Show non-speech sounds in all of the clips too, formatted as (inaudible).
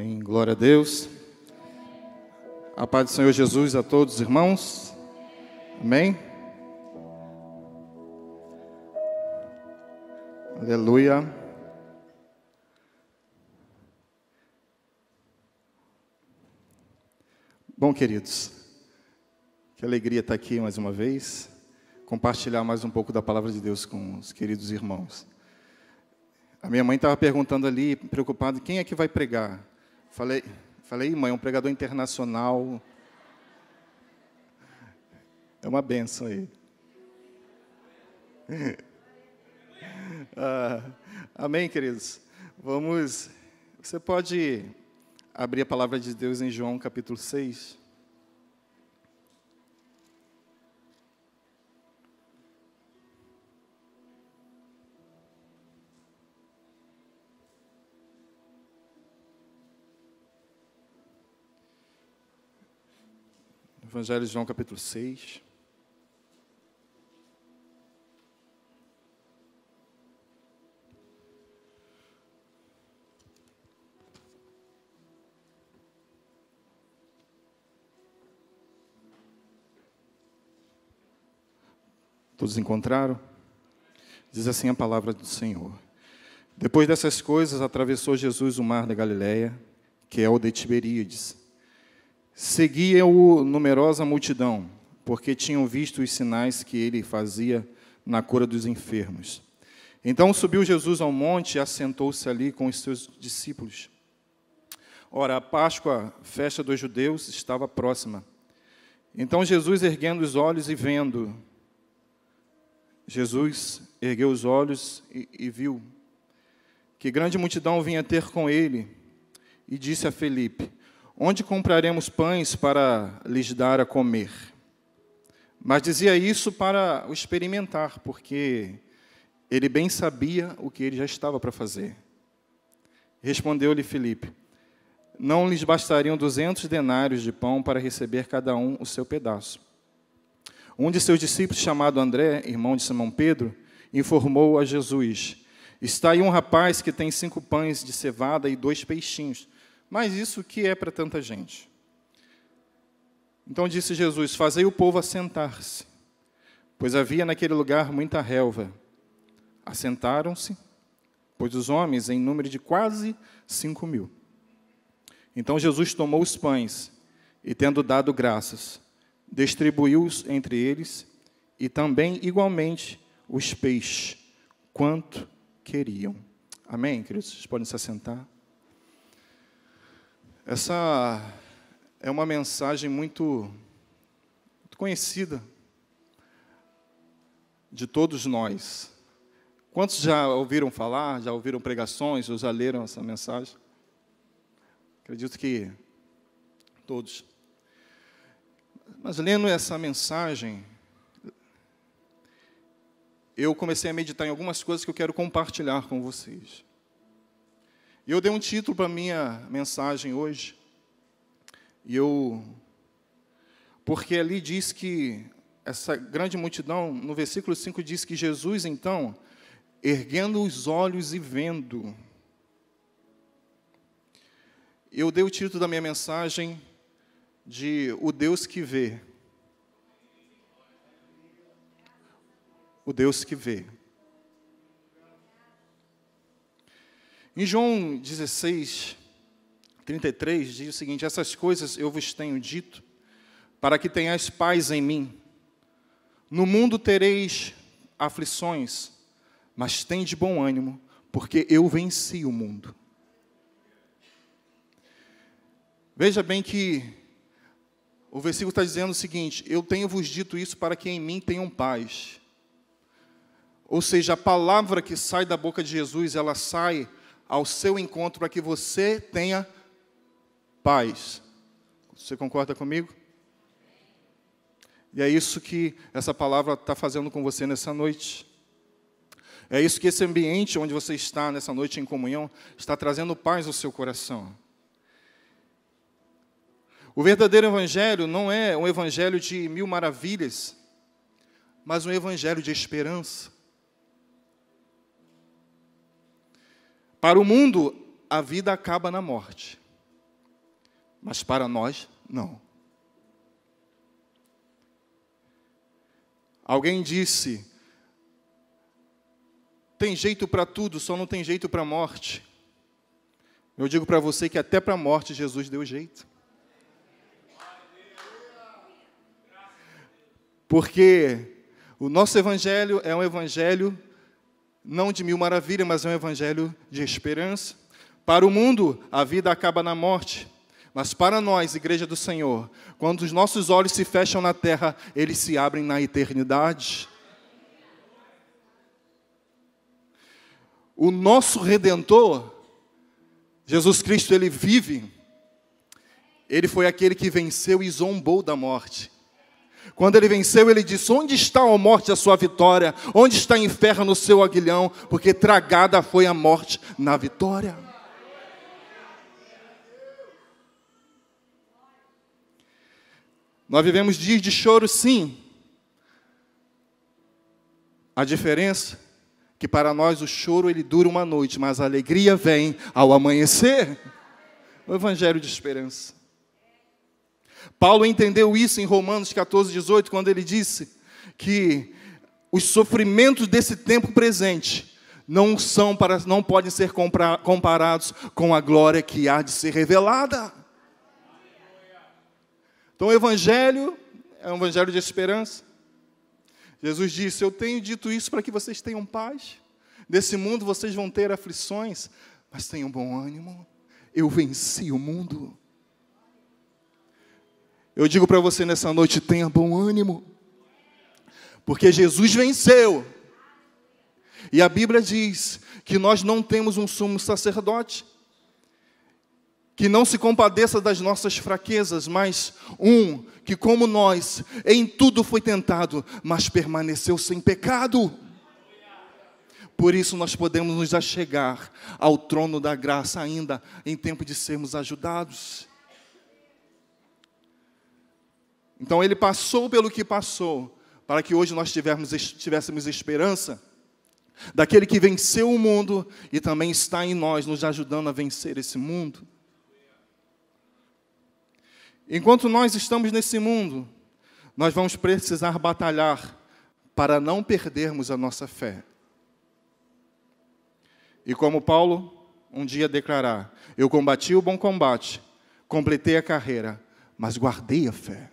Amém. Glória a Deus. A paz do Senhor Jesus a todos, os irmãos. Amém. Aleluia. Bom, queridos, que alegria estar aqui mais uma vez, compartilhar mais um pouco da palavra de Deus com os queridos irmãos. A minha mãe estava perguntando ali, preocupada, quem é que vai pregar? Falei, falei, mãe, é um pregador internacional. É uma benção aí. Ah, amém, queridos? Vamos. Você pode abrir a palavra de Deus em João capítulo 6. Evangelho de João capítulo 6. Todos encontraram? Diz assim a palavra do Senhor. Depois dessas coisas, atravessou Jesus o mar da Galileia, que é o de Tiberíades Seguia-o numerosa multidão, porque tinham visto os sinais que ele fazia na cura dos enfermos. Então subiu Jesus ao monte e assentou-se ali com os seus discípulos. Ora, a Páscoa, festa dos judeus, estava próxima. Então Jesus, erguendo os olhos e vendo, Jesus ergueu os olhos e, e viu que grande multidão vinha ter com ele e disse a Felipe: Onde compraremos pães para lhes dar a comer? Mas dizia isso para o experimentar, porque ele bem sabia o que ele já estava para fazer. Respondeu-lhe Filipe: Não lhes bastariam duzentos denários de pão para receber cada um o seu pedaço. Um de seus discípulos, chamado André, irmão de Simão Pedro, informou a Jesus: Está aí um rapaz que tem cinco pães de cevada e dois peixinhos. Mas isso que é para tanta gente? Então disse Jesus: Fazei o povo assentar-se, pois havia naquele lugar muita relva. Assentaram-se, pois os homens, em número de quase cinco mil. Então Jesus tomou os pães e, tendo dado graças, distribuiu-os entre eles e também, igualmente, os peixes, quanto queriam. Amém, queridos? Vocês podem se assentar. Essa é uma mensagem muito, muito conhecida de todos nós. Quantos já ouviram falar, já ouviram pregações ou já leram essa mensagem? Acredito que todos. Mas lendo essa mensagem, eu comecei a meditar em algumas coisas que eu quero compartilhar com vocês. E eu dei um título para minha mensagem hoje. E eu porque ali diz que essa grande multidão, no versículo 5 diz que Jesus então, erguendo os olhos e vendo. Eu dei o título da minha mensagem de O Deus que vê. O Deus que vê. Em João 16, 33, diz o seguinte: Essas coisas eu vos tenho dito, para que tenhais paz em mim. No mundo tereis aflições, mas tende bom ânimo, porque eu venci o mundo. Veja bem que o versículo está dizendo o seguinte: Eu tenho-vos dito isso para que em mim tenham paz. Ou seja, a palavra que sai da boca de Jesus, ela sai ao seu encontro para que você tenha paz. Você concorda comigo? E é isso que essa palavra está fazendo com você nessa noite. É isso que esse ambiente onde você está nessa noite em comunhão está trazendo paz ao seu coração. O verdadeiro evangelho não é um evangelho de mil maravilhas, mas um evangelho de esperança. Para o mundo, a vida acaba na morte. Mas para nós, não. Alguém disse: tem jeito para tudo, só não tem jeito para a morte. Eu digo para você que até para a morte Jesus deu jeito. Porque o nosso evangelho é um evangelho não de mil maravilhas, mas é um evangelho de esperança. Para o mundo, a vida acaba na morte. Mas para nós, Igreja do Senhor, quando os nossos olhos se fecham na terra, eles se abrem na eternidade. O nosso redentor, Jesus Cristo, ele vive. Ele foi aquele que venceu e zombou da morte. Quando ele venceu, ele disse: Onde está a morte, a sua vitória? Onde está o inferno, o seu aguilhão? Porque tragada foi a morte na vitória. Nós vivemos dias de choro, sim. A diferença é que para nós o choro ele dura uma noite, mas a alegria vem ao amanhecer. O evangelho de esperança. Paulo entendeu isso em Romanos 14, 18, quando ele disse que os sofrimentos desse tempo presente não são para, não podem ser comparados com a glória que há de ser revelada. Então o evangelho é um evangelho de esperança. Jesus disse: "Eu tenho dito isso para que vocês tenham paz. Desse mundo vocês vão ter aflições, mas tenham bom ânimo. Eu venci o mundo." Eu digo para você nessa noite: tenha bom ânimo, porque Jesus venceu. E a Bíblia diz que nós não temos um sumo sacerdote que não se compadeça das nossas fraquezas, mas um que, como nós, em tudo foi tentado, mas permaneceu sem pecado. Por isso nós podemos nos achegar ao trono da graça ainda em tempo de sermos ajudados. Então ele passou pelo que passou, para que hoje nós tivermos, tivéssemos esperança daquele que venceu o mundo e também está em nós, nos ajudando a vencer esse mundo. Enquanto nós estamos nesse mundo, nós vamos precisar batalhar para não perdermos a nossa fé. E como Paulo um dia declarar: Eu combati o bom combate, completei a carreira, mas guardei a fé.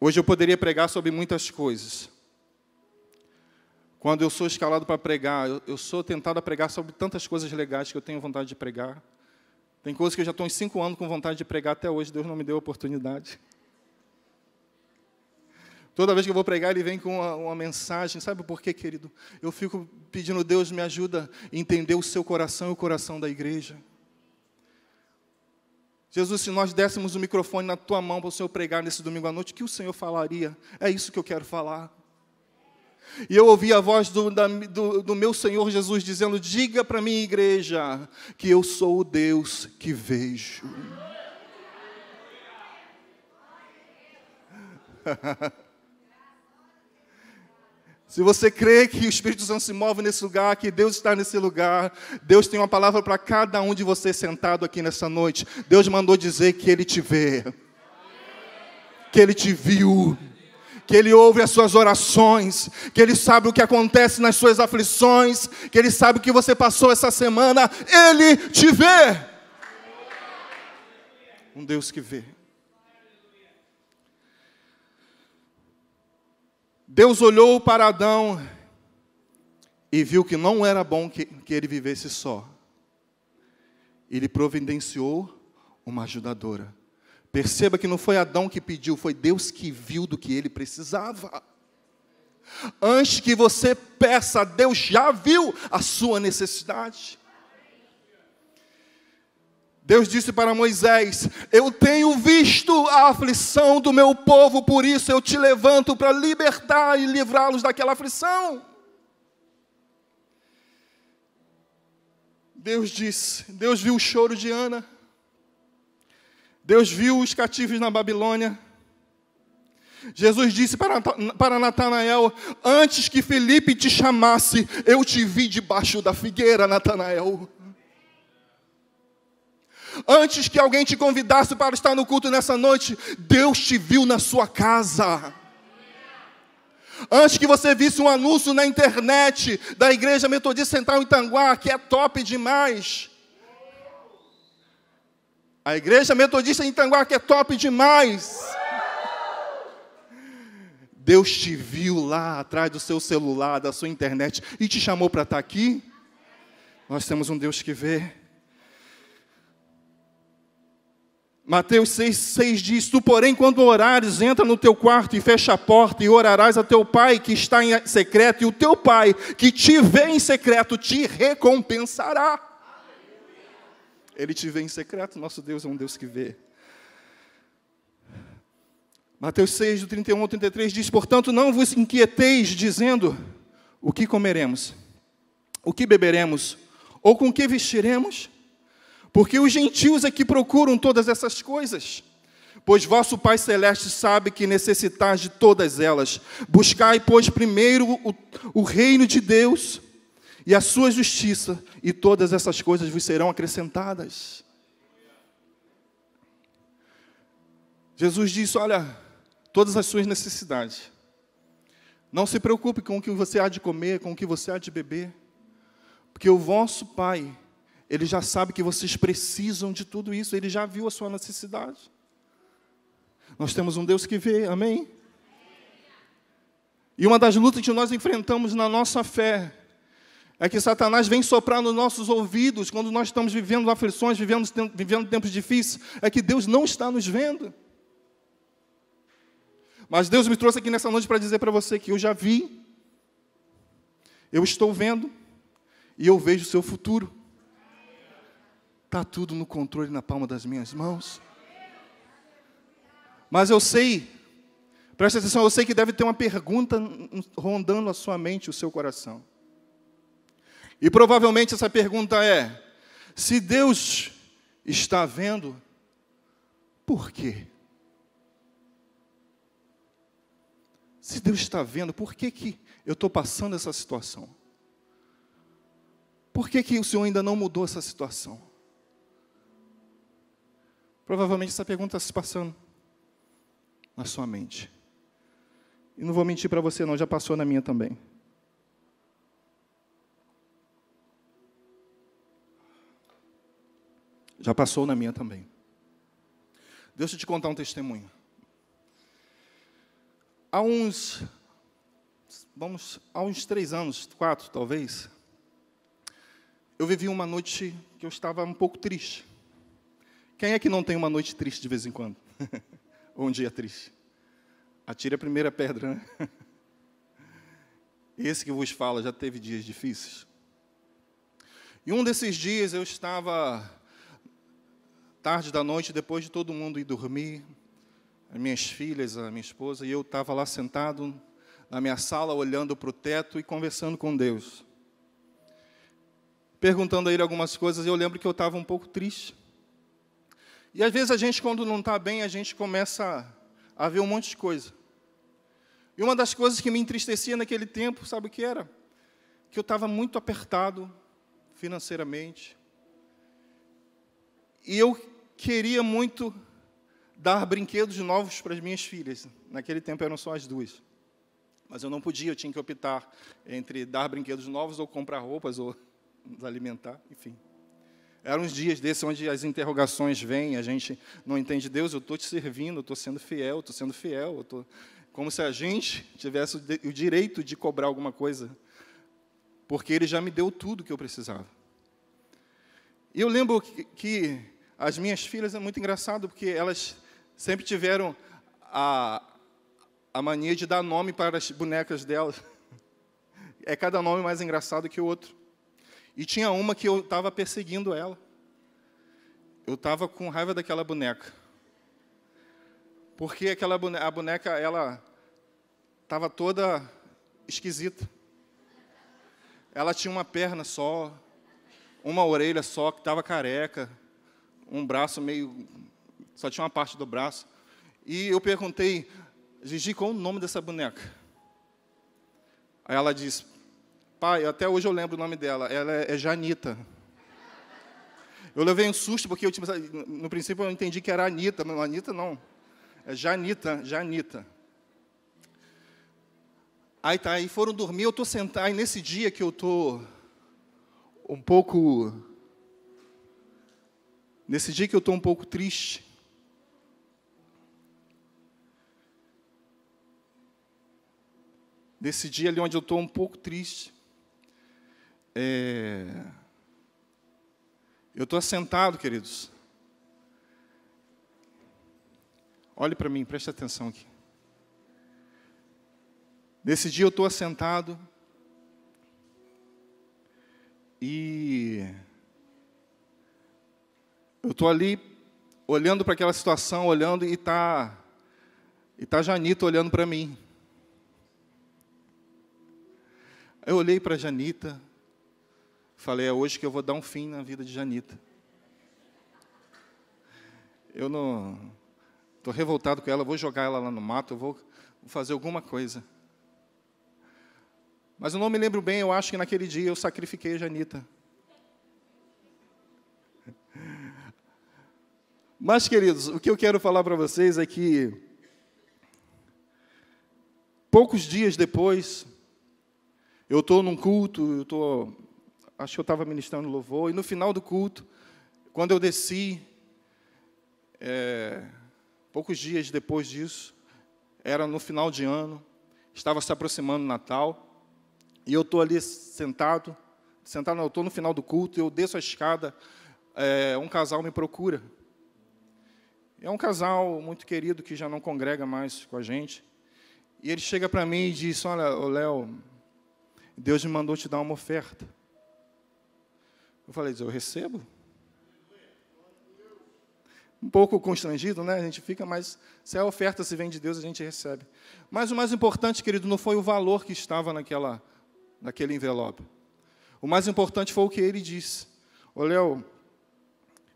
Hoje eu poderia pregar sobre muitas coisas. Quando eu sou escalado para pregar, eu, eu sou tentado a pregar sobre tantas coisas legais que eu tenho vontade de pregar. Tem coisas que eu já estou em cinco anos com vontade de pregar até hoje, Deus não me deu a oportunidade. Toda vez que eu vou pregar, ele vem com uma, uma, mensagem. Sabe por quê, querido? Eu fico pedindo, Deus, me ajuda a entender o seu coração e o coração da igreja. Jesus, se nós dessemos o microfone na tua mão para o Senhor pregar nesse domingo à noite, o que o Senhor falaria? É isso que eu quero falar. E eu ouvi a voz do, da, do, do meu Senhor Jesus dizendo: Diga para minha igreja que eu sou o Deus que vejo. (laughs) Se você crê que o Espírito Santo se move nesse lugar, que Deus está nesse lugar, Deus tem uma palavra para cada um de vocês sentado aqui nessa noite. Deus mandou dizer que Ele te vê, que Ele te viu que Ele ouve as suas orações, que Ele sabe o que acontece nas suas aflições, que Ele sabe o que você passou essa semana, Ele te vê. Um Deus que vê. Deus olhou para Adão e viu que não era bom que, que ele vivesse só. Ele providenciou uma ajudadora. Perceba que não foi Adão que pediu, foi Deus que viu do que ele precisava. Antes que você peça, Deus já viu a sua necessidade. Deus disse para Moisés: Eu tenho visto a aflição do meu povo, por isso eu te levanto para libertar e livrá-los daquela aflição. Deus disse: Deus viu o choro de Ana, Deus viu os cativos na Babilônia. Jesus disse para, para Natanael: Antes que Felipe te chamasse, eu te vi debaixo da figueira, Natanael. Antes que alguém te convidasse para estar no culto nessa noite, Deus te viu na sua casa. Antes que você visse um anúncio na internet da Igreja Metodista Central em Tanguá, que é top demais. A Igreja Metodista em Tanguá, que é top demais. Deus te viu lá atrás do seu celular, da sua internet e te chamou para estar aqui. Nós temos um Deus que vê. Mateus 6, 6 diz: Tu, porém, quando orares, entra no teu quarto e fecha a porta, e orarás a teu pai que está em secreto, e o teu pai que te vê em secreto te recompensará. Ele te vê em secreto, nosso Deus é um Deus que vê. Mateus 6, do 31 ao 33 diz: Portanto, não vos inquieteis, dizendo: O que comeremos? O que beberemos? Ou com que vestiremos? Porque os gentios é que procuram todas essas coisas. Pois vosso Pai Celeste sabe que necessitais de todas elas. Buscai, pois, primeiro o, o reino de Deus e a sua justiça, e todas essas coisas vos serão acrescentadas. Jesus disse: Olha, todas as suas necessidades. Não se preocupe com o que você há de comer, com o que você há de beber, porque o vosso Pai ele já sabe que vocês precisam de tudo isso, ele já viu a sua necessidade. Nós temos um Deus que vê, amém? E uma das lutas que nós enfrentamos na nossa fé é que Satanás vem soprar nos nossos ouvidos quando nós estamos vivendo aflições, vivendo, vivendo tempos difíceis, é que Deus não está nos vendo. Mas Deus me trouxe aqui nessa noite para dizer para você que eu já vi, eu estou vendo e eu vejo o seu futuro. Está tudo no controle na palma das minhas mãos. Mas eu sei, presta atenção, eu sei que deve ter uma pergunta rondando a sua mente, o seu coração. E provavelmente essa pergunta é: se Deus está vendo, por quê? Se Deus está vendo, por que, que eu estou passando essa situação? Por que, que o Senhor ainda não mudou essa situação? Provavelmente essa pergunta está se passando na sua mente. E não vou mentir para você, não, já passou na minha também. Já passou na minha também. Deixa eu te contar um testemunho. Há uns, vamos, há uns três anos, quatro talvez, eu vivi uma noite que eu estava um pouco triste. Quem é que não tem uma noite triste de vez em quando? (laughs) Ou um dia triste? Atire a primeira pedra, né? (laughs) Esse que vos fala já teve dias difíceis. E um desses dias eu estava tarde da noite, depois de todo mundo ir dormir, minhas filhas, a minha esposa, e eu estava lá sentado na minha sala, olhando para o teto e conversando com Deus. Perguntando a ele algumas coisas, eu lembro que eu estava um pouco triste. E às vezes a gente, quando não está bem, a gente começa a ver um monte de coisa. E uma das coisas que me entristecia naquele tempo, sabe o que era? Que eu estava muito apertado financeiramente. E eu queria muito dar brinquedos novos para as minhas filhas. Naquele tempo eram só as duas. Mas eu não podia, eu tinha que optar entre dar brinquedos novos ou comprar roupas ou nos (laughs) alimentar, enfim. Eram uns dias desses onde as interrogações vêm, a gente não entende Deus, eu estou te servindo, eu estou sendo fiel, estou sendo fiel, eu tô... como se a gente tivesse o direito de cobrar alguma coisa, porque Ele já me deu tudo que eu precisava. E eu lembro que, que as minhas filhas é muito engraçado, porque elas sempre tiveram a, a mania de dar nome para as bonecas delas. (laughs) É cada nome mais engraçado que o outro. E tinha uma que eu estava perseguindo ela. Eu estava com raiva daquela boneca. Porque aquela boneca, a boneca ela estava toda esquisita. Ela tinha uma perna só, uma orelha só que estava careca, um braço meio só tinha uma parte do braço. E eu perguntei, Gigi, qual o nome dessa boneca? Aí ela disse, pai, até hoje eu lembro o nome dela, ela é, é Janita. Eu levei um susto porque eu no princípio eu entendi que era Anitta, mas Anitta não. É Janita, Janita. Aí tá, aí foram dormir, eu tô sentado, aí nesse dia que eu tô um pouco nesse dia que eu tô um pouco triste. Nesse dia ali onde eu tô um pouco triste. É... Eu estou assentado, queridos. Olhe para mim, preste atenção aqui. Nesse dia eu estou assentado e eu estou ali olhando para aquela situação, olhando e está e tá Janita olhando para mim. Eu olhei para Janita, Falei, é hoje que eu vou dar um fim na vida de Janita. Eu não. Estou revoltado com ela, vou jogar ela lá no mato, vou fazer alguma coisa. Mas eu não me lembro bem, eu acho que naquele dia eu sacrifiquei a Janita. Mas, queridos, o que eu quero falar para vocês é que, poucos dias depois, eu estou num culto, eu estou acho que eu estava ministrando louvor, e no final do culto, quando eu desci, é, poucos dias depois disso, era no final de ano, estava se aproximando o Natal, e eu estou ali sentado, sentado, eu estou no final do culto, eu desço a escada, é, um casal me procura. É um casal muito querido que já não congrega mais com a gente. E ele chega para mim e diz: Olha, Léo, Deus me mandou te dar uma oferta. Eu falei, eu recebo. Um pouco constrangido, né? A gente fica, mas se é oferta, se vem de Deus, a gente recebe. Mas o mais importante, querido, não foi o valor que estava naquela, naquele envelope. O mais importante foi o que ele disse. Ô, Léo,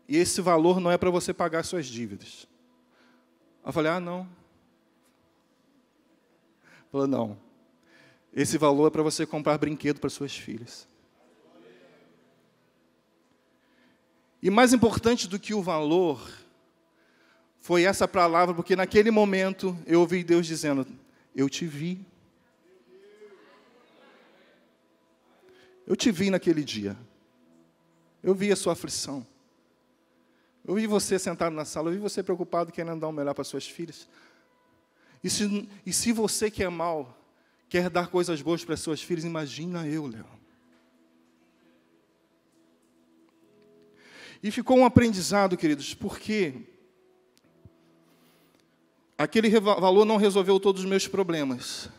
e esse valor não é para você pagar suas dívidas. Eu falei, ah, não. Falou, não. Esse valor é para você comprar brinquedo para suas filhas. E mais importante do que o valor, foi essa palavra, porque naquele momento eu ouvi Deus dizendo: Eu te vi. Eu te vi naquele dia. Eu vi a sua aflição. Eu vi você sentado na sala, eu vi você preocupado querendo dar o um melhor para suas filhas. E se, e se você que é mal quer dar coisas boas para suas filhas, imagina eu, Leão. E ficou um aprendizado, queridos, porque aquele valor não resolveu todos os meus problemas,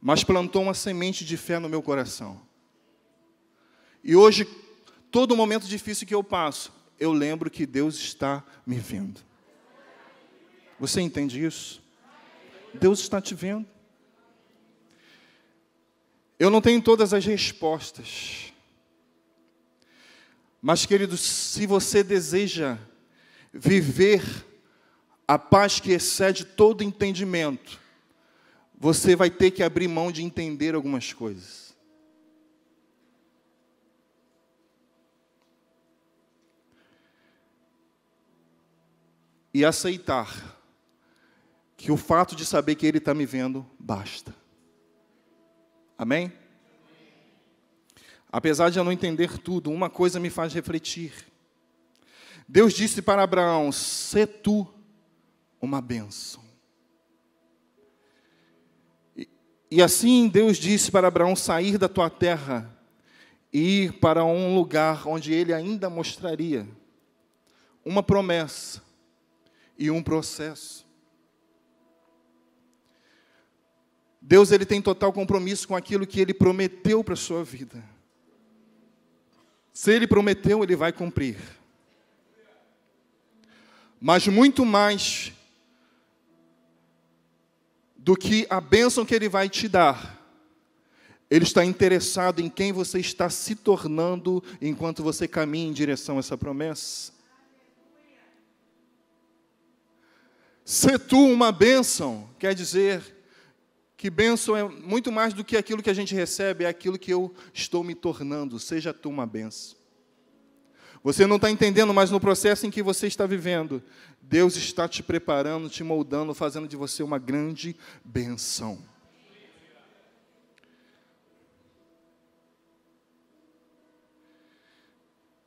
mas plantou uma semente de fé no meu coração. E hoje, todo momento difícil que eu passo, eu lembro que Deus está me vendo. Você entende isso? Deus está te vendo. Eu não tenho todas as respostas, mas, queridos, se você deseja viver a paz que excede todo entendimento, você vai ter que abrir mão de entender algumas coisas. E aceitar que o fato de saber que Ele está me vendo basta. Amém? Apesar de eu não entender tudo, uma coisa me faz refletir. Deus disse para Abraão: Sê tu uma bênção. E, e assim Deus disse para Abraão sair da tua terra e ir para um lugar onde ele ainda mostraria uma promessa e um processo. Deus ele tem total compromisso com aquilo que ele prometeu para a sua vida. Se ele prometeu, ele vai cumprir. Mas muito mais do que a bênção que ele vai te dar, ele está interessado em quem você está se tornando enquanto você caminha em direção a essa promessa. Se tu uma bênção, quer dizer, que bênção é muito mais do que aquilo que a gente recebe, é aquilo que eu estou me tornando. Seja tu uma bênção. Você não está entendendo, mas no processo em que você está vivendo, Deus está te preparando, te moldando, fazendo de você uma grande benção.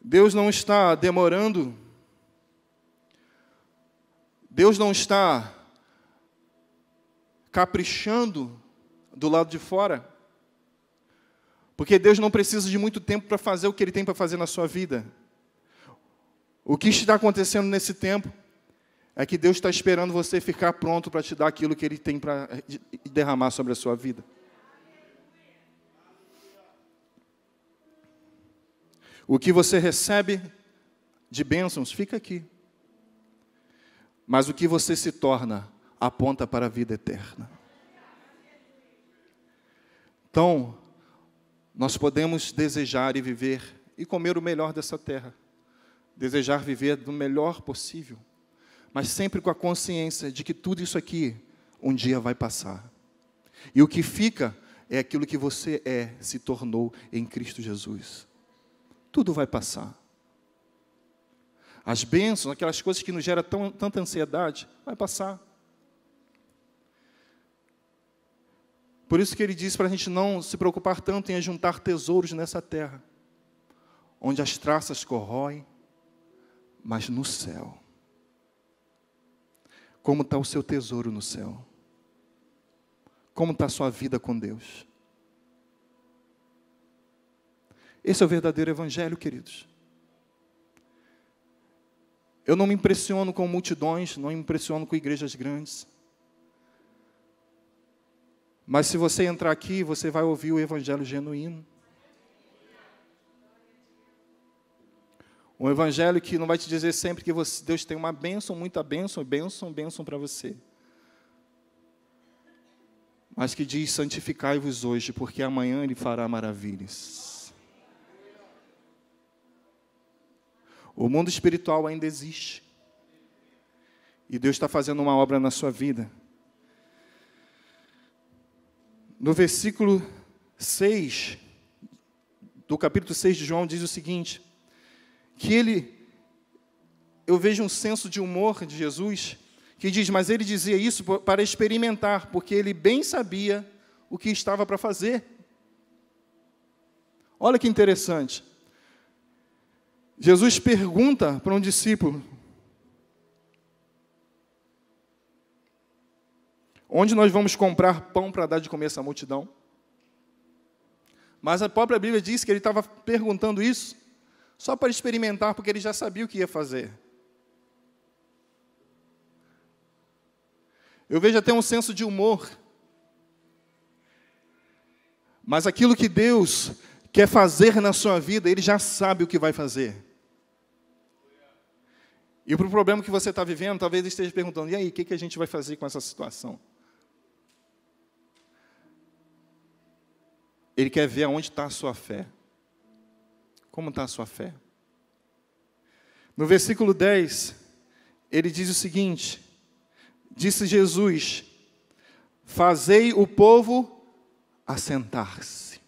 Deus não está demorando, Deus não está caprichando do lado de fora. Porque Deus não precisa de muito tempo para fazer o que Ele tem para fazer na sua vida. O que está acontecendo nesse tempo é que Deus está esperando você ficar pronto para te dar aquilo que Ele tem para derramar sobre a sua vida. O que você recebe de bênçãos fica aqui. Mas o que você se torna aponta para a vida eterna. Então, nós podemos desejar e viver e comer o melhor dessa terra, desejar viver do melhor possível, mas sempre com a consciência de que tudo isso aqui um dia vai passar. E o que fica é aquilo que você é, se tornou em Cristo Jesus. Tudo vai passar. As bênçãos, aquelas coisas que nos geram tanta ansiedade, vai passar. Por isso que ele diz para a gente não se preocupar tanto em ajuntar tesouros nessa terra, onde as traças corroem, mas no céu. Como está o seu tesouro no céu? Como está a sua vida com Deus? Esse é o verdadeiro Evangelho, queridos. Eu não me impressiono com multidões, não me impressiono com igrejas grandes. Mas se você entrar aqui, você vai ouvir o evangelho genuíno. Um evangelho que não vai te dizer sempre que você, Deus tem uma bênção, muita bênção, bênção, bênção para você. Mas que diz: santificai-vos hoje, porque amanhã Ele fará maravilhas. O mundo espiritual ainda existe. E Deus está fazendo uma obra na sua vida no versículo 6 do capítulo 6 de João diz o seguinte: que ele eu vejo um senso de humor de Jesus que diz, mas ele dizia isso para experimentar, porque ele bem sabia o que estava para fazer. Olha que interessante. Jesus pergunta para um discípulo: Onde nós vamos comprar pão para dar de comer essa multidão? Mas a própria Bíblia diz que ele estava perguntando isso só para experimentar, porque ele já sabia o que ia fazer. Eu vejo até um senso de humor. Mas aquilo que Deus quer fazer na sua vida, Ele já sabe o que vai fazer. E para o problema que você está vivendo, talvez esteja perguntando: e aí, o que, que a gente vai fazer com essa situação? Ele quer ver aonde está a sua fé. Como está a sua fé? No versículo 10, ele diz o seguinte: Disse Jesus: Fazei o povo assentar-se.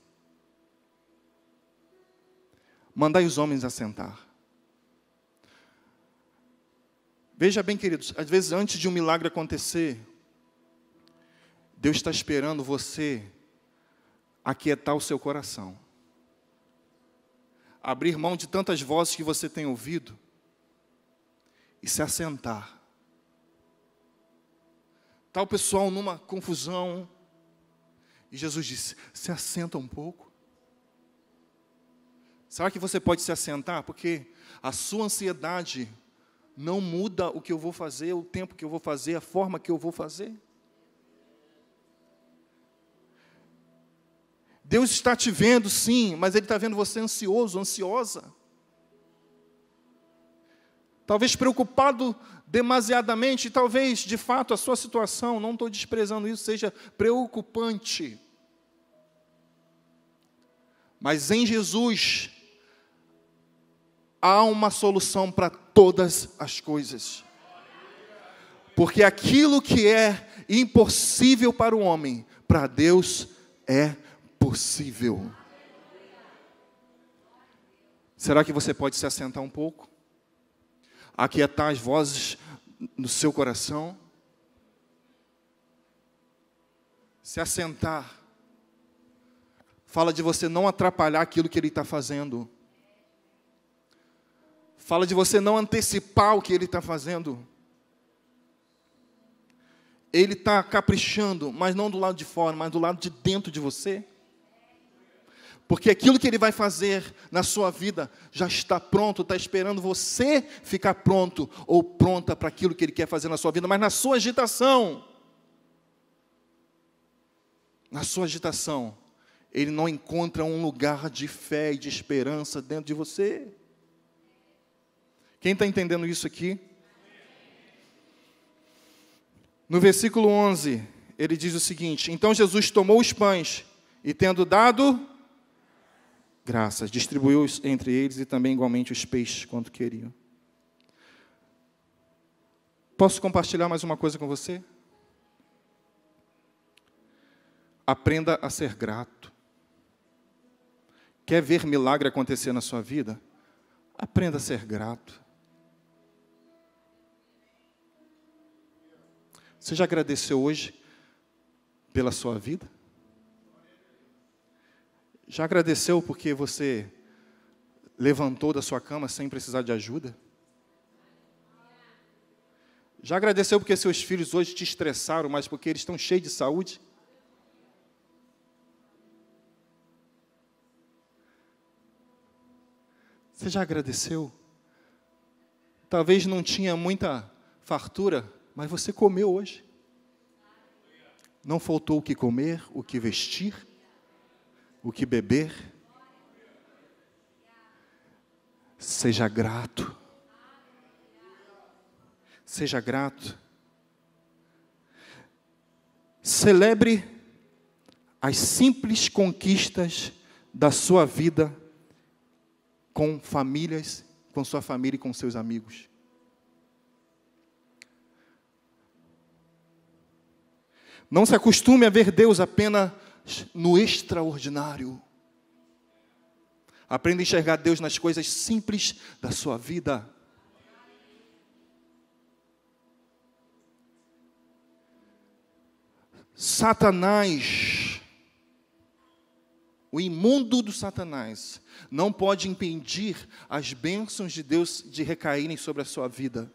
Mandai os homens assentar. Veja bem, queridos, às vezes antes de um milagre acontecer, Deus está esperando você aquietar o seu coração. Abrir mão de tantas vozes que você tem ouvido e se assentar. Tal pessoal numa confusão. E Jesus disse: se assenta um pouco. Será que você pode se assentar? Porque a sua ansiedade não muda o que eu vou fazer, o tempo que eu vou fazer, a forma que eu vou fazer. Deus está te vendo, sim, mas Ele está vendo você ansioso, ansiosa. Talvez preocupado demasiadamente, talvez de fato a sua situação, não estou desprezando isso, seja preocupante. Mas em Jesus há uma solução para todas as coisas. Porque aquilo que é impossível para o homem, para Deus é possível Será que você pode se assentar um pouco? Aquietar as vozes no seu coração? Se assentar. Fala de você não atrapalhar aquilo que ele está fazendo. Fala de você não antecipar o que ele está fazendo. Ele está caprichando, mas não do lado de fora, mas do lado de dentro de você. Porque aquilo que Ele vai fazer na sua vida já está pronto, está esperando você ficar pronto ou pronta para aquilo que Ele quer fazer na sua vida, mas na sua agitação, na sua agitação, Ele não encontra um lugar de fé e de esperança dentro de você. Quem está entendendo isso aqui? No versículo 11, ele diz o seguinte: Então Jesus tomou os pães e, tendo dado graças. Distribuiu entre eles e também igualmente os peixes quanto queriam. Posso compartilhar mais uma coisa com você? Aprenda a ser grato. Quer ver milagre acontecer na sua vida? Aprenda a ser grato. Você já agradeceu hoje pela sua vida? Já agradeceu porque você levantou da sua cama sem precisar de ajuda? Já agradeceu porque seus filhos hoje te estressaram, mas porque eles estão cheios de saúde? Você já agradeceu? Talvez não tinha muita fartura, mas você comeu hoje. Não faltou o que comer, o que vestir o que beber. Seja grato. Seja grato. Celebre as simples conquistas da sua vida com famílias, com sua família e com seus amigos. Não se acostume a ver Deus apenas no extraordinário. Aprenda a enxergar Deus nas coisas simples da sua vida. Satanás, o imundo do Satanás, não pode impedir as bênçãos de Deus de recaírem sobre a sua vida.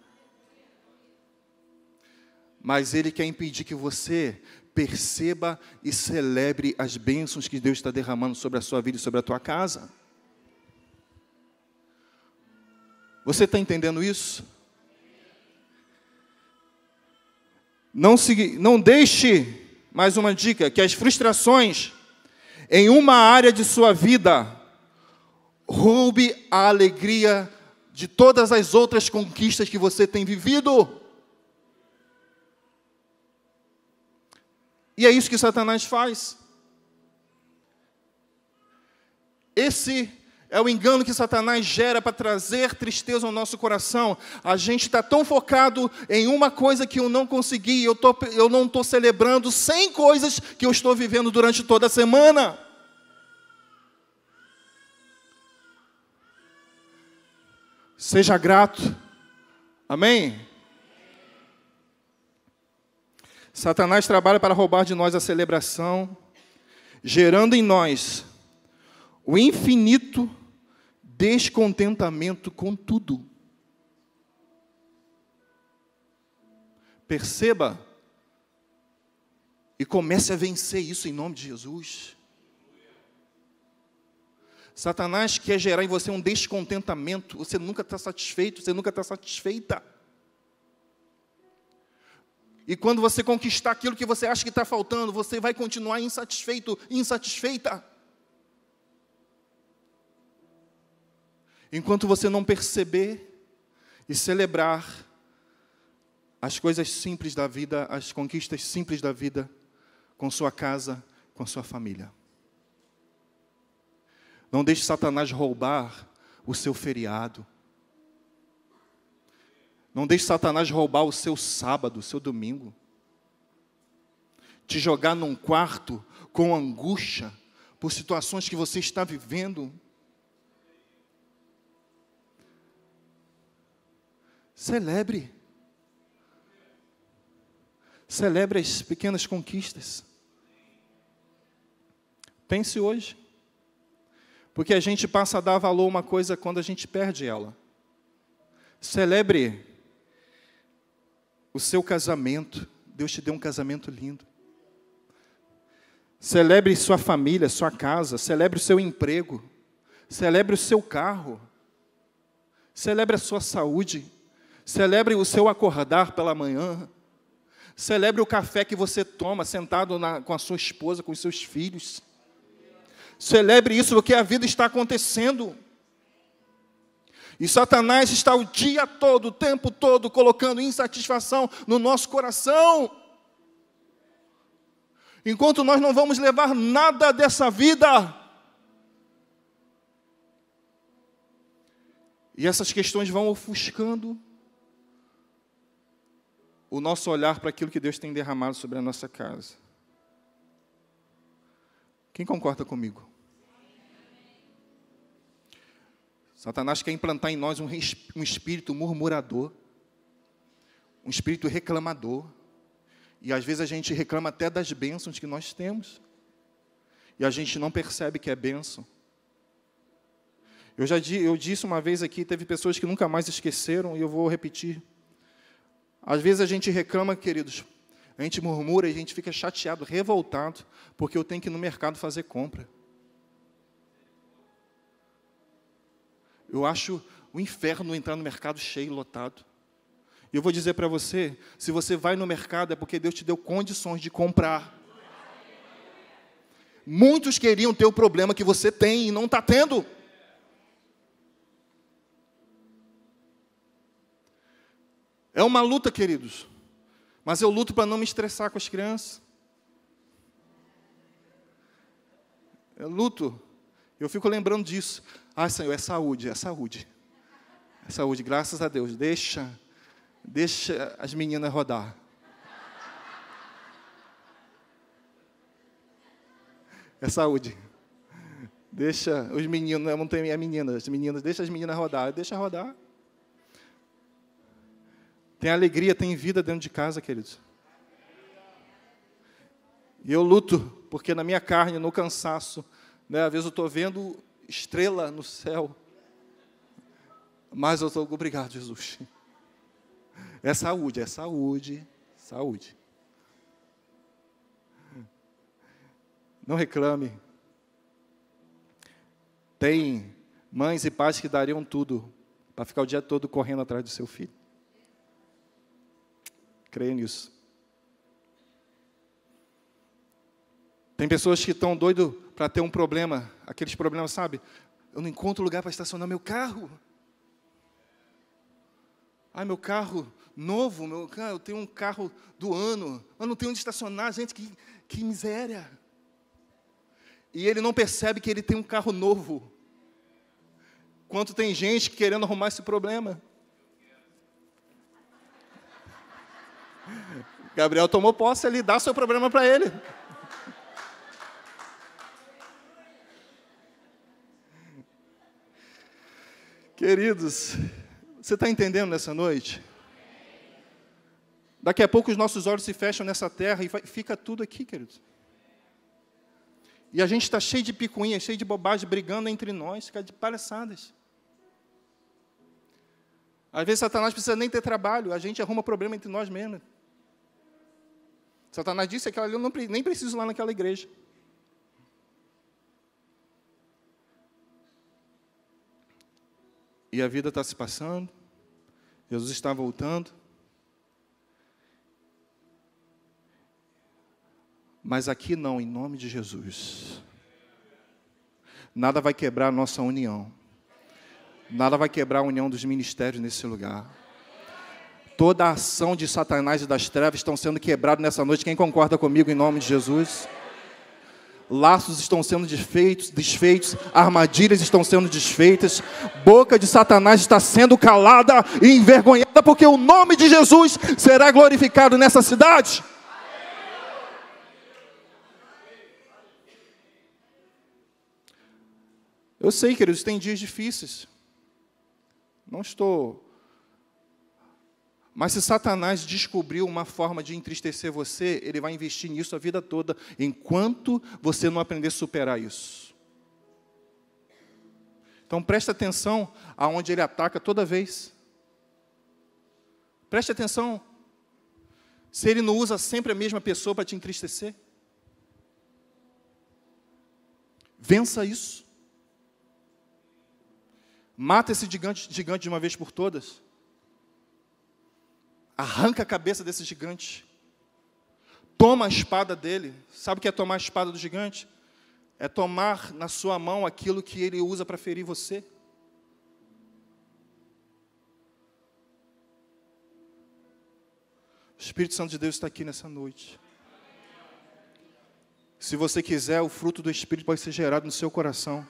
Mas ele quer impedir que você perceba e celebre as bênçãos que Deus está derramando sobre a sua vida e sobre a tua casa. Você está entendendo isso? Não, se, não deixe, mais uma dica, que as frustrações em uma área de sua vida roube a alegria de todas as outras conquistas que você tem vivido. E é isso que Satanás faz. Esse é o engano que Satanás gera para trazer tristeza ao nosso coração. A gente está tão focado em uma coisa que eu não consegui, eu, tô, eu não estou celebrando 100 coisas que eu estou vivendo durante toda a semana. Seja grato. Amém? Satanás trabalha para roubar de nós a celebração, gerando em nós o infinito descontentamento com tudo. Perceba e comece a vencer isso em nome de Jesus. Satanás quer gerar em você um descontentamento, você nunca está satisfeito, você nunca está satisfeita. E quando você conquistar aquilo que você acha que está faltando, você vai continuar insatisfeito, insatisfeita. Enquanto você não perceber e celebrar as coisas simples da vida, as conquistas simples da vida, com sua casa, com sua família. Não deixe Satanás roubar o seu feriado, não deixe Satanás roubar o seu sábado, o seu domingo. Te jogar num quarto com angústia por situações que você está vivendo. Celebre. Celebre as pequenas conquistas. Pense hoje. Porque a gente passa a dar valor a uma coisa quando a gente perde ela. Celebre o seu casamento. Deus te deu um casamento lindo. Celebre sua família, sua casa, celebre o seu emprego, celebre o seu carro, celebre a sua saúde, celebre o seu acordar pela manhã, celebre o café que você toma sentado na, com a sua esposa, com os seus filhos. Celebre isso, porque a vida está acontecendo. E Satanás está o dia todo, o tempo todo, colocando insatisfação no nosso coração. Enquanto nós não vamos levar nada dessa vida. E essas questões vão ofuscando o nosso olhar para aquilo que Deus tem derramado sobre a nossa casa. Quem concorda comigo? Satanás quer implantar em nós um, espírito murmurador, um espírito reclamador. E às vezes a gente reclama até das bênçãos que nós temos. E a gente não percebe que é bênção. Eu já di, eu disse uma vez aqui, teve pessoas que nunca mais esqueceram, e eu vou repetir. Às vezes a gente reclama, queridos, a gente murmura, a gente fica chateado, revoltado, porque eu tenho que ir no mercado fazer compra. Eu acho o inferno entrar no mercado cheio, lotado. E eu vou dizer para você: se você vai no mercado é porque Deus te deu condições de comprar. Muitos queriam ter o problema que você tem e não está tendo. É uma luta, queridos. Mas eu luto para não me estressar com as crianças. Eu luto. Eu fico lembrando disso. Ah, Senhor, é saúde, é saúde. É saúde, graças a Deus. Deixa, deixa as meninas rodar. É saúde. Deixa os meninos, eu não tenho a meninas, as meninas, deixa as meninas rodar, deixa rodar. Tem alegria, tem vida dentro de casa, queridos. E eu luto, porque na minha carne, no cansaço, né, às vezes eu estou vendo estrela no céu. Mas eu estou, obrigado, Jesus. É saúde, é saúde, saúde. Não reclame. Tem mães e pais que dariam tudo para ficar o dia todo correndo atrás do seu filho. Creia nisso. Tem pessoas que estão doido para ter um problema, aqueles problemas, sabe? Eu não encontro lugar para estacionar meu carro. Ai, meu carro novo, meu, eu tenho um carro do ano, mas não tenho onde estacionar, gente, que, que miséria. E ele não percebe que ele tem um carro novo. Quanto tem gente querendo arrumar esse problema. Gabriel tomou posse ali, dá seu problema para ele. Queridos, você está entendendo nessa noite? Daqui a pouco os nossos olhos se fecham nessa terra e fica tudo aqui, queridos. E a gente está cheio de picuinhas, cheio de bobagem, brigando entre nós, fica de palhaçadas. Às vezes Satanás precisa nem ter trabalho, a gente arruma problema entre nós mesmos. Satanás disse que eu não, nem preciso ir lá naquela igreja. E a vida está se passando, Jesus está voltando. Mas aqui não, em nome de Jesus. Nada vai quebrar a nossa união. Nada vai quebrar a união dos ministérios nesse lugar. Toda a ação de Satanás e das trevas estão sendo quebradas nessa noite. Quem concorda comigo em nome de Jesus? Laços estão sendo desfeitos, desfeitos, armadilhas estão sendo desfeitas, boca de Satanás está sendo calada e envergonhada, porque o nome de Jesus será glorificado nessa cidade. Eu sei, queridos, tem dias difíceis. Não estou mas se Satanás descobriu uma forma de entristecer você, ele vai investir nisso a vida toda, enquanto você não aprender a superar isso. Então preste atenção aonde ele ataca toda vez. Preste atenção se ele não usa sempre a mesma pessoa para te entristecer. Vença isso. Mata esse gigante, gigante de uma vez por todas. Arranca a cabeça desse gigante. Toma a espada dele. Sabe o que é tomar a espada do gigante? É tomar na sua mão aquilo que ele usa para ferir você. O Espírito Santo de Deus está aqui nessa noite. Se você quiser, o fruto do Espírito pode ser gerado no seu coração,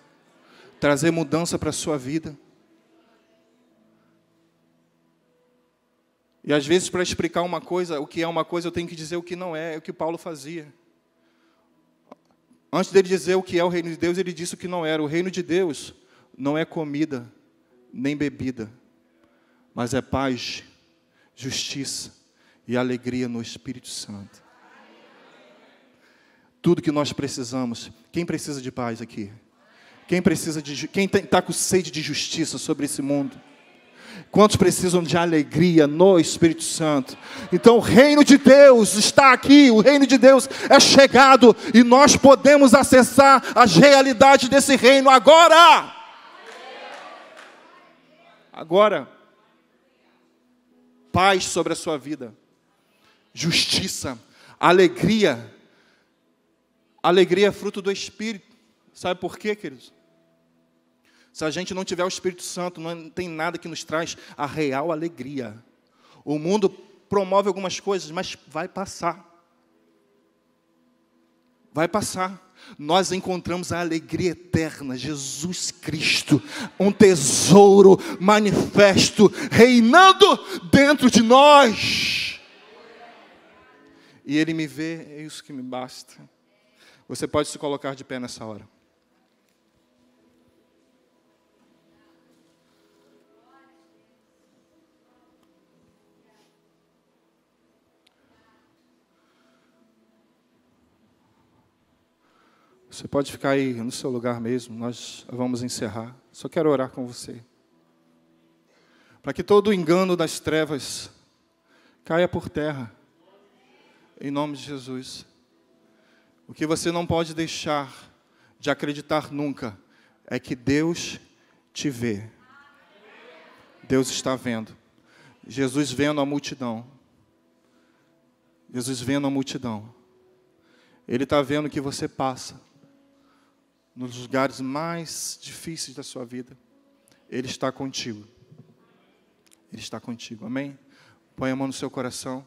trazer mudança para a sua vida. E às vezes, para explicar uma coisa, o que é uma coisa, eu tenho que dizer o que não é, é o que Paulo fazia. Antes dele dizer o que é o reino de Deus, ele disse o que não era. O reino de Deus não é comida, nem bebida, mas é paz, justiça e alegria no Espírito Santo. Tudo que nós precisamos. Quem precisa de paz aqui? Quem precisa de quem está com sede de justiça sobre esse mundo? Quantos precisam de alegria no Espírito Santo? Então, o reino de Deus está aqui, o reino de Deus é chegado e nós podemos acessar as realidades desse reino agora. Agora, paz sobre a sua vida, justiça, alegria. Alegria é fruto do Espírito. Sabe por quê, queridos? Se a gente não tiver o Espírito Santo, não tem nada que nos traz a real alegria. O mundo promove algumas coisas, mas vai passar. Vai passar. Nós encontramos a alegria eterna, Jesus Cristo, um tesouro manifesto, reinando dentro de nós. E Ele me vê, é isso que me basta. Você pode se colocar de pé nessa hora. Você pode ficar aí no seu lugar mesmo, nós vamos encerrar. Só quero orar com você. Para que todo o engano das trevas caia por terra, em nome de Jesus. O que você não pode deixar de acreditar nunca é que Deus te vê. Deus está vendo. Jesus vendo a multidão. Jesus vendo a multidão. Ele está vendo que você passa nos lugares mais difíceis da sua vida, Ele está contigo. Ele está contigo, amém? Põe a mão no seu coração.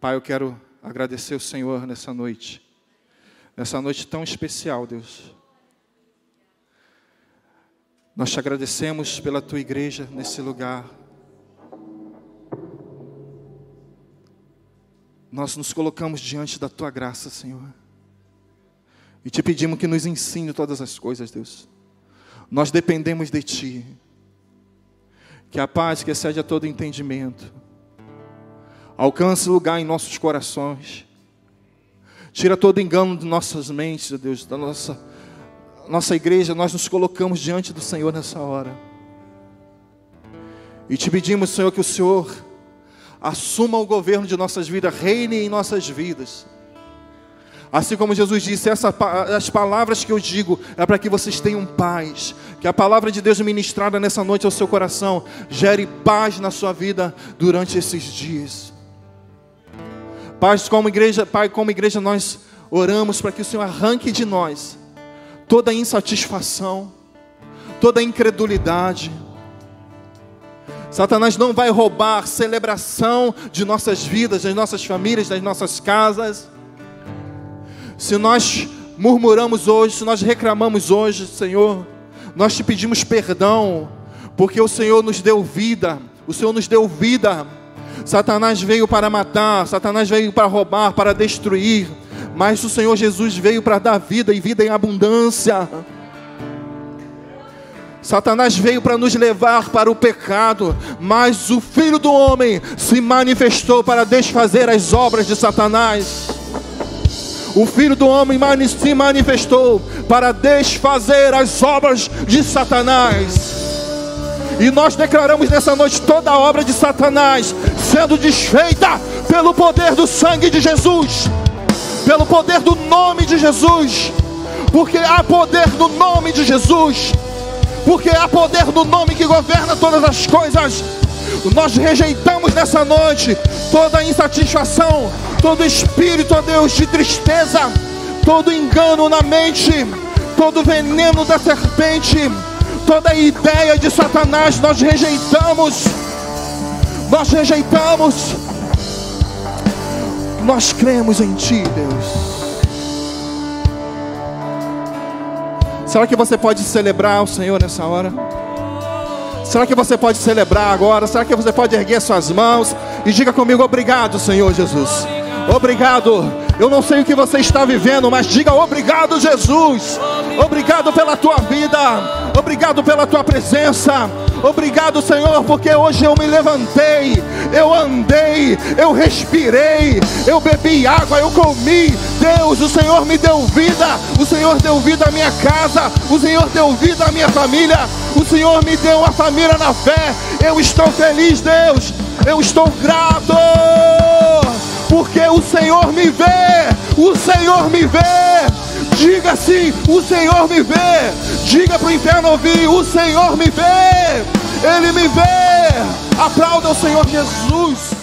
Pai, eu quero agradecer o Senhor nessa noite, nessa noite tão especial, Deus. Nós te agradecemos pela tua igreja nesse lugar. Nós nos colocamos diante da tua graça, Senhor. E te pedimos que nos ensine todas as coisas, Deus. Nós dependemos de Ti. Que a paz que excede a todo entendimento alcance lugar em nossos corações. Tira todo engano de nossas mentes, Deus, da nossa, nossa igreja. Nós nos colocamos diante do Senhor nessa hora. E te pedimos, Senhor, que o Senhor assuma o governo de nossas vidas, reine em nossas vidas. Assim como Jesus disse, essa, as palavras que eu digo é para que vocês tenham paz. Que a palavra de Deus ministrada nessa noite ao seu coração gere paz na sua vida durante esses dias. Paz como igreja, Pai, como igreja nós oramos para que o Senhor arranque de nós toda insatisfação, toda incredulidade. Satanás não vai roubar celebração de nossas vidas, das nossas famílias, das nossas casas. Se nós murmuramos hoje, se nós reclamamos hoje, Senhor, nós te pedimos perdão, porque o Senhor nos deu vida, o Senhor nos deu vida. Satanás veio para matar, Satanás veio para roubar, para destruir, mas o Senhor Jesus veio para dar vida e vida em abundância. Satanás veio para nos levar para o pecado, mas o Filho do Homem se manifestou para desfazer as obras de Satanás o Filho do Homem se manifestou para desfazer as obras de Satanás. E nós declaramos nessa noite toda a obra de Satanás sendo desfeita pelo poder do sangue de Jesus, pelo poder do nome de Jesus, porque há poder no nome de Jesus, porque há poder no nome que governa todas as coisas. Nós rejeitamos nessa noite toda insatisfação, todo espírito, ó Deus, de tristeza, todo engano na mente, todo veneno da serpente, toda ideia de Satanás, nós rejeitamos. Nós rejeitamos. Nós cremos em Ti, Deus. Será que você pode celebrar o Senhor nessa hora? Será que você pode celebrar agora? Será que você pode erguer suas mãos e diga comigo: Obrigado, Senhor Jesus. Obrigado. Eu não sei o que você está vivendo, mas diga obrigado, Jesus. Obrigado pela tua vida. Obrigado pela tua presença. Obrigado, Senhor, porque hoje eu me levantei, eu andei, eu respirei, eu bebi água, eu comi. Deus, o Senhor me deu vida, o Senhor deu vida à minha casa, o Senhor deu vida à minha família, o Senhor me deu uma família na fé. Eu estou feliz, Deus, eu estou grato, porque o Senhor me vê, o Senhor me vê. Diga assim: O Senhor me vê. Diga para o inferno ouvir: O Senhor me vê. Ele me vê. Aplauda o Senhor Jesus.